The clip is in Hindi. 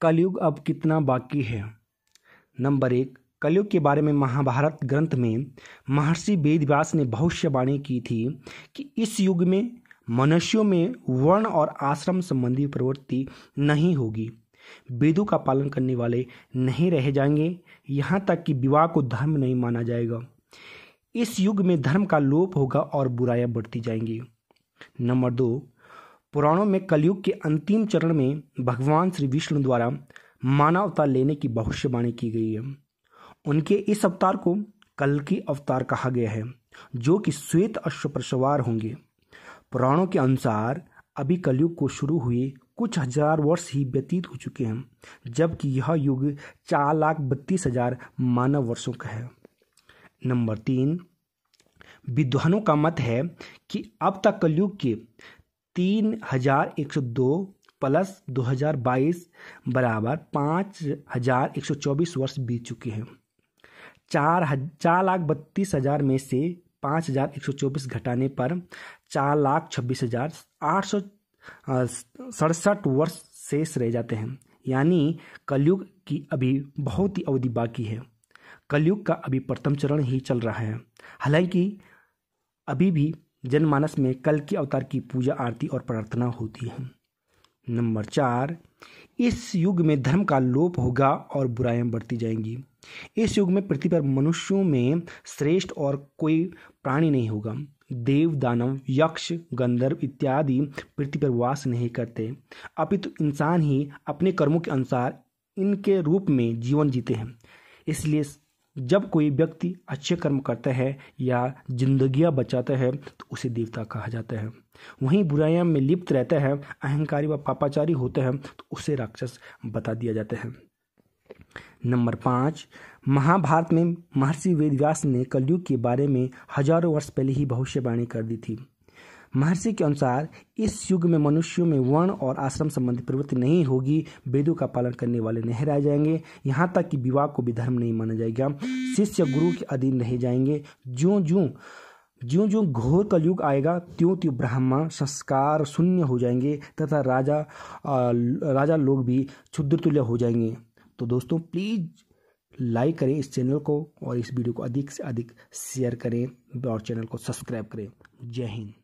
कलयुग अब कितना बाकी है नंबर एक कलयुग के बारे में महाभारत ग्रंथ में महर्षि वेदव्यास ने भविष्यवाणी की थी कि इस युग में मनुष्यों में वर्ण और आश्रम संबंधी प्रवृत्ति नहीं होगी वेदों का पालन करने वाले नहीं रह जाएंगे यहाँ तक कि विवाह को धर्म नहीं माना जाएगा इस युग में धर्म का लोप होगा और बुराइयाँ बढ़ती जाएंगी नंबर दो पुराणों में कलयुग के अंतिम चरण में भगवान श्री विष्णु द्वारा मानवता लेने की भविष्यवाणी की गई है उनके इस अवतार को कल की अवतार कहा गया है जो कि श्वेत अश्व पर सवार होंगे पुराणों के अनुसार अभी कलयुग को शुरू हुए कुछ हजार वर्ष ही व्यतीत हो चुके हैं जबकि यह युग चार लाख बत्तीस हजार मानव वर्षों का है नंबर तीन विद्वानों का मत है कि अब तक कलयुग के तीन हजार एक सौ दो प्लस दो हजार बाईस बराबर पाँच हजार एक सौ चौबीस वर्ष बीत चुके हैं चार चार लाख बत्तीस हजार में से पाँच हजार एक सौ चौबीस घटाने पर चार लाख छब्बीस हजार आठ सौ सड़सठ वर्ष शेष रह जाते हैं यानी कलयुग की अभी बहुत ही अवधि बाकी है कलयुग का अभी प्रथम चरण ही चल रहा है हालांकि अभी भी जनमानस में कल के अवतार की पूजा आरती और प्रार्थना होती है नंबर चार इस युग में धर्म का लोप होगा और बुराइयां बढ़ती जाएंगी इस युग में पृथ्वी पर मनुष्यों में श्रेष्ठ और कोई प्राणी नहीं होगा देव दानव यक्ष गंधर्व इत्यादि पृथ्वी पर वास नहीं करते अपितु तो इंसान ही अपने कर्मों के अनुसार इनके रूप में जीवन जीते हैं इसलिए जब कोई व्यक्ति अच्छे कर्म करता है या जिंदगियां बचाता है तो उसे देवता कहा जाता है वहीं बुराइयां में लिप्त रहता है अहंकारी व पापाचारी होते हैं तो उसे राक्षस बता दिया जाता है नंबर पाँच महाभारत में महर्षि वेदव्यास ने कलयुग के बारे में हजारों वर्ष पहले ही भविष्यवाणी कर दी थी महर्षि के अनुसार इस युग में मनुष्यों में वर्ण और आश्रम संबंधी प्रवृत्ति नहीं होगी वेदों का पालन करने वाले नहीं रह जाएंगे यहाँ तक कि विवाह को भी धर्म नहीं माना जाएगा शिष्य गुरु के अधीन रह जाएंगे ज्यों ज्यों ज्यों ज्यों घोर का युग आएगा त्यों त्यों ब्राह्मण संस्कार शून्य हो जाएंगे तथा राजा आ, राजा लोग भी क्षुद्रतुल्य हो जाएंगे तो दोस्तों प्लीज़ लाइक करें इस चैनल को और इस वीडियो को अधिक से अधिक शेयर करें और चैनल को सब्सक्राइब करें जय हिंद